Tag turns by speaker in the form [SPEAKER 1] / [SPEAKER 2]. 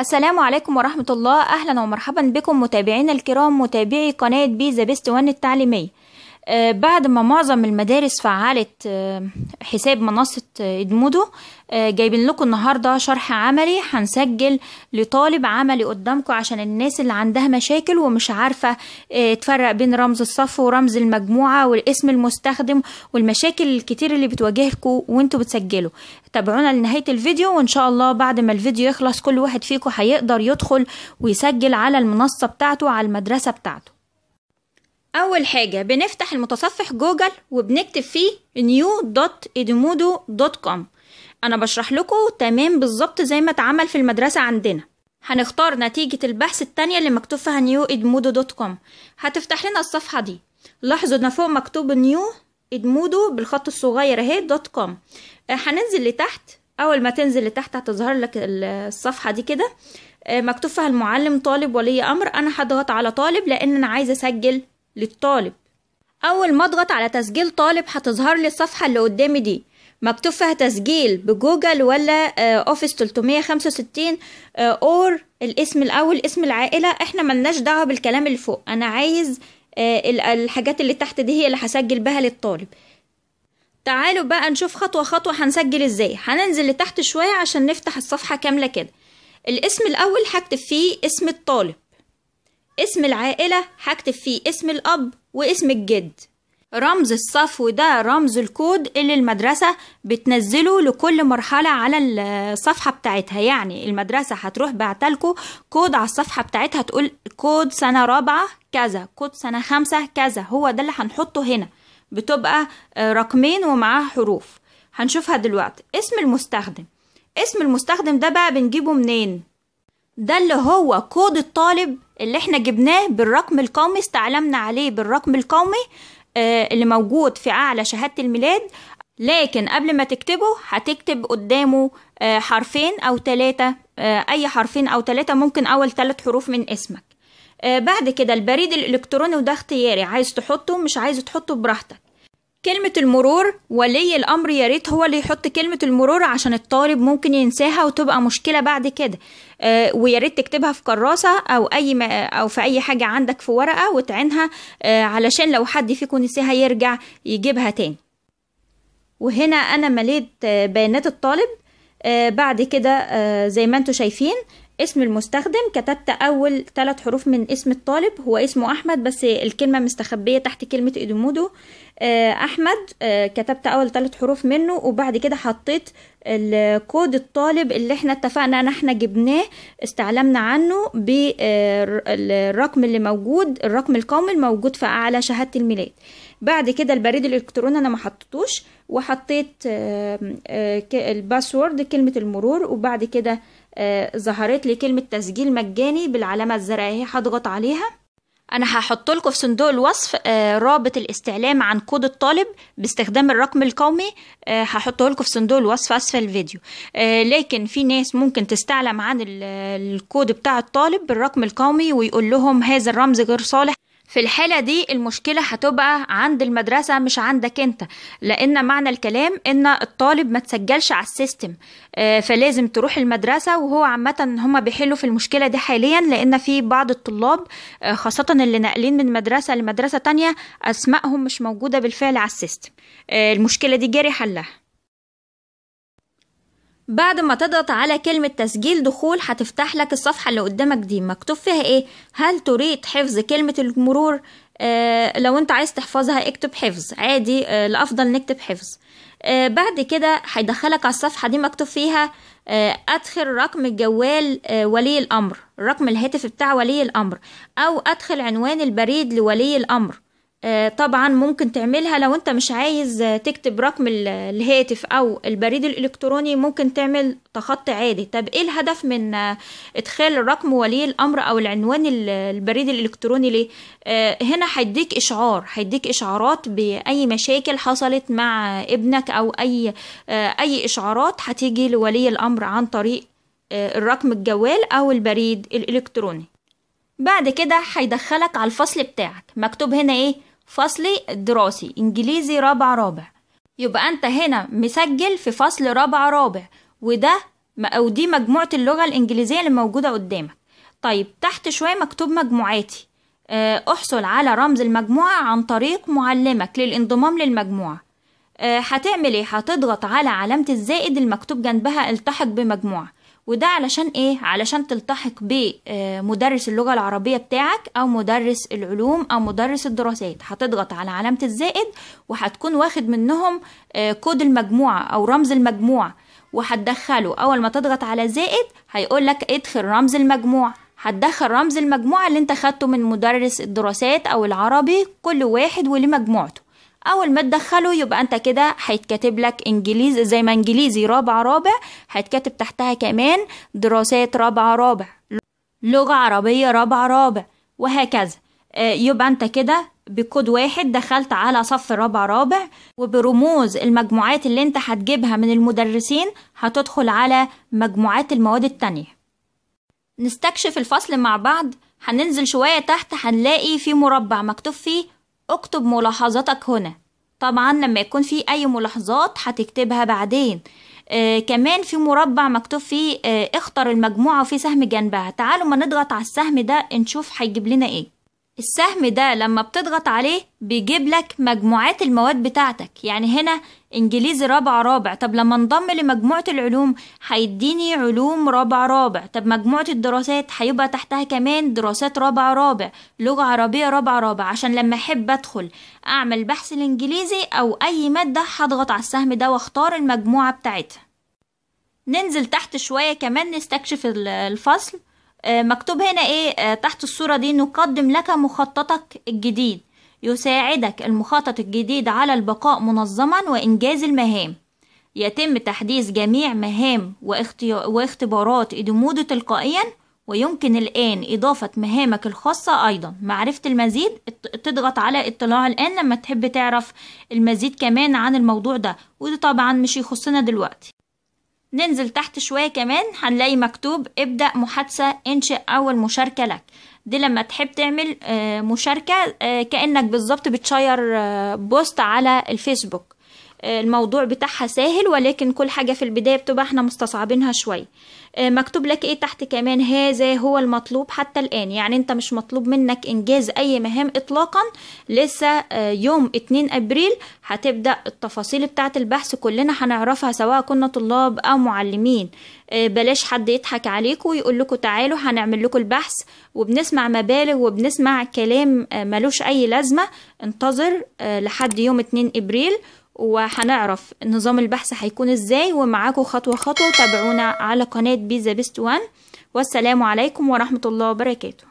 [SPEAKER 1] السلام عليكم ورحمة الله أهلا ومرحبا بكم متابعينا الكرام متابعي قناة بيزا بيست وان التعليمية آه، بعد ما معظم المدارس فعلت آه، حساب منصة آه، ادمودو جايبين لكم النهاردة شرح عملي هنسجل لطالب عملي قدامكم عشان الناس اللي عندها مشاكل ومش عارفة تفرق بين رمز الصف ورمز المجموعة والاسم المستخدم والمشاكل الكتير اللي بتواجهكم وانتوا بتسجلوا تابعونا لنهاية الفيديو وان شاء الله بعد ما الفيديو يخلص كل واحد فيكم هيقدر يدخل ويسجل على المنصة بتاعته على المدرسة بتاعته أول حاجة بنفتح المتصفح جوجل وبنكتب فيه new.edmodo.com أنا بشرح لكم تمام بالظبط زي ما اتعمل في المدرسة عندنا هنختار نتيجة البحث التانية اللي مكتوب فيها newedmodo.com هتفتح لنا الصفحة دي لاحظوا ان فوق مكتوب نيو بالخط الصغير اهي دوت كوم آه، هننزل لتحت اول ما تنزل لتحت هتظهر لك الصفحه دي كده آه، مكتوب فيها المعلم طالب ولي امر انا هضغط على طالب لان انا عايزه اسجل للطالب أول ما أضغط على تسجيل طالب هتظهر لي الصفحة اللي قدامي دي مكتوب فيها تسجيل بجوجل ولا آه، اوفيس 365 آه، اور الاسم الاول اسم العائله احنا ملناش دعوه بالكلام اللي فوق انا عايز آه، الحاجات اللي تحت دي هي اللي هسجل بها للطالب تعالوا بقى نشوف خطوه خطوه هنسجل ازاي هننزل لتحت شويه عشان نفتح الصفحه كامله كده الاسم الاول هكتب فيه اسم الطالب اسم العائلة هكتب فيه اسم الأب واسم الجد رمز الصفو ده رمز الكود اللي المدرسة بتنزله لكل مرحلة على الصفحة بتاعتها يعني المدرسة هتروح بعتلكو كود على الصفحة بتاعتها تقول كود سنة رابعة كذا كود سنة خمسة كذا هو ده اللي هنحطه هنا بتبقى آه، رقمين ومعاه حروف هنشوفها دلوقتي اسم المستخدم اسم المستخدم ده بقى بنجيبه منين ده اللي هو كود الطالب اللي احنا جبناه بالرقم القومي استعلمنا عليه بالرقم القومي آه، اللي موجود في أعلى شهادة الميلاد لكن قبل ما تكتبه هتكتب قدامه آه، حرفين أو ثلاثة آه، أي حرفين أو ثلاثة ممكن أول ثلاث حروف من اسمك بعد كده البريد الإلكتروني وده اختياري عايز تحطه مش عايز تحطه براحتك كلمة المرور ولي الأمر يا ريت هو اللي يحط كلمة المرور عشان الطالب ممكن ينساها وتبقى مشكلة بعد كده آه ويا ريت تكتبها في كراسة أو أي ما أو في أي حاجة عندك في ورقة وتعينها آه، علشان لو حد فيكم نساها يرجع يجيبها تاني وهنا أنا مليت آه، بيانات الطالب آه، بعد كده زي ما انتوا شايفين اسم المستخدم كتبت أول ثلاث حروف من اسم الطالب هو اسمه أحمد بس الكلمة مستخبية تحت كلمة إدمودو آه، أحمد آه، كتبت أول ثلاث حروف منه وبعد كده حطيت الكود الطالب اللي احنا اتفقنا ان احنا جبناه استعلمنا عنه بالرقم آه، اللي موجود الرقم القومي الموجود في أعلى شهادة الميلاد بعد كده البريد الالكتروني انا ما حطيتوش وحطيت الباسورد كلمه المرور وبعد كده آه، ظهرت لي كلمة تسجيل مجاني بالعلامة الزرقاء اهي هضغط عليها أنا هحط لكم في صندوق الوصف آه، رابط الاستعلام عن كود الطالب باستخدام الرقم القومي آه، هحطه لكم في صندوق الوصف أسفل الفيديو لكن في ناس ممكن تستعلم عن الكود بتاع الطالب بالرقم القومي ويقول لهم هذا الرمز غير صالح في الحالة دي المشكلة هتبقى عند المدرسة مش عندك انت لان معنى الكلام ان الطالب ما تسجلش على السيستم آه، فلازم تروح المدرسة وهو عامة هما بيحلوا في المشكلة دي حاليا لان في بعض الطلاب آه، خاصة اللي ناقلين من مدرسة لمدرسة تانية اسمائهم مش موجودة بالفعل على السيستم آه، المشكلة دي جاري حلها بعد ما تضغط على كلمة تسجيل دخول هتفتح لك الصفحة اللي قدامك دي مكتوب فيها ايه هل تريد حفظ كلمة المرور آه لو انت عايز تحفظها اكتب حفظ عادي آه الافضل نكتب حفظ آه بعد كده هيدخلك على الصفحة دي مكتوب فيها آه أدخل رقم الجوال آه ولي الأمر رقم الهاتف بتاع ولي الأمر أو أدخل عنوان البريد لولي الأمر آه، طبعا ممكن تعملها لو انت مش عايز آه، تكتب رقم الهاتف او البريد الالكتروني ممكن تعمل تخطي عادي طب ايه الهدف من آه، ادخال الرقم ولي الامر او العنوان البريد الالكتروني ليه هنا هيديك اشعار هيديك اشعارات باي مشاكل حصلت مع ابنك او اي اي اشعارات هتيجي لولي الامر عن طريق الرقم الجوال او البريد الالكتروني بعد كده هيدخلك على الفصل بتاعك مكتوب هنا ايه فصلي الدراسي إنجليزي رابع رابع يبقى أنت هنا مسجل في فصل رابع رابع وده أو دي مجموعة اللغة الإنجليزية اللي موجودة قدامك طيب تحت شوية مكتوب مجموعاتي آه، احصل على رمز المجموعة عن طريق معلمك للانضمام للمجموعة آه، هتعمل ايه هتضغط على علامة الزائد المكتوب جنبها التحق بمجموعة وده علشان ايه علشان تلتحق بمدرس اللغه العربيه بتاعك او مدرس العلوم او مدرس الدراسات هتضغط على علامه الزائد وهتكون واخد منهم آه، كود المجموعه او رمز المجموعه وهتدخله اول ما تضغط على زائد هيقول لك ادخل رمز المجموعه هتدخل رمز المجموعة اللي انت خدته من مدرس الدراسات او العربي كل واحد ولمجموعته اول ما تدخله يبقى انت كده هيتكتب لك انجليزي زي ما انجليزي رابع رابع هيتكتب تحتها كمان دراسات رابع رابع لغة عربية رابع رابع وهكذا آه، يبقى انت كده بكود واحد دخلت على صف رابع رابع وبرموز المجموعات اللي انت هتجيبها من المدرسين هتدخل على مجموعات المواد التانية نستكشف الفصل مع بعض هننزل شوية تحت هنلاقي في مربع مكتوب فيه اكتب ملاحظاتك هنا طبعا لما يكون في اي ملاحظات هتكتبها بعدين آه كمان في مربع مكتوب فيه آه اختر المجموعة وفي سهم جنبها تعالوا ما نضغط على السهم ده نشوف هيجيب لنا ايه السهم ده لما بتضغط عليه بيجيب لك مجموعات المواد بتاعتك يعني هنا انجليزي رابع رابع طب لما انضم لمجموعة العلوم هيديني علوم رابع رابع طب مجموعة الدراسات هيبقى تحتها كمان دراسات رابع رابع لغة عربية رابع رابع عشان لما احب ادخل اعمل بحث الانجليزي او اي مادة هضغط على السهم ده واختار المجموعة بتاعتها ننزل تحت شوية كمان نستكشف الفصل آه، مكتوب هنا ايه آه، تحت الصورة دي نقدم لك مخططك الجديد يساعدك المخطط الجديد على البقاء منظما وإنجاز المهام يتم تحديث جميع مهام واختبارات إدمودو تلقائيا ويمكن الآن إضافة مهامك الخاصة أيضا معرفة المزيد تضغط على اطلاع الآن لما تحب تعرف المزيد كمان عن الموضوع ده وده طبعا مش يخصنا دلوقتي ننزل تحت شوية كمان هنلاقي مكتوب ابدأ محادثة انشئ أول مشاركة لك دي لما تحب تعمل آه، مشاركة آه، كأنك بالظبط بتشير آه، بوست على الفيسبوك الموضوع بتاعها سهل ولكن كل حاجة في البداية بتبقى احنا مستصعبينها شوية آه، مكتوب لك ايه تحت كمان هذا هو المطلوب حتى الآن يعني انت مش مطلوب منك انجاز اي مهام اطلاقا لسه آه، يوم 2 ابريل هتبدأ التفاصيل بتاعة البحث كلنا هنعرفها سواء كنا طلاب او معلمين آه، بلاش حد يضحك عليكم ويقول لكم تعالوا هنعمل لكم البحث وبنسمع مبالغ وبنسمع كلام ملوش اي لازمة انتظر لحد يوم 2 ابريل وهنعرف نظام البحث هيكون ازاي ومعاكم خطوة خطوة تابعونا على قناة بيزا بيست وان والسلام عليكم ورحمة الله وبركاته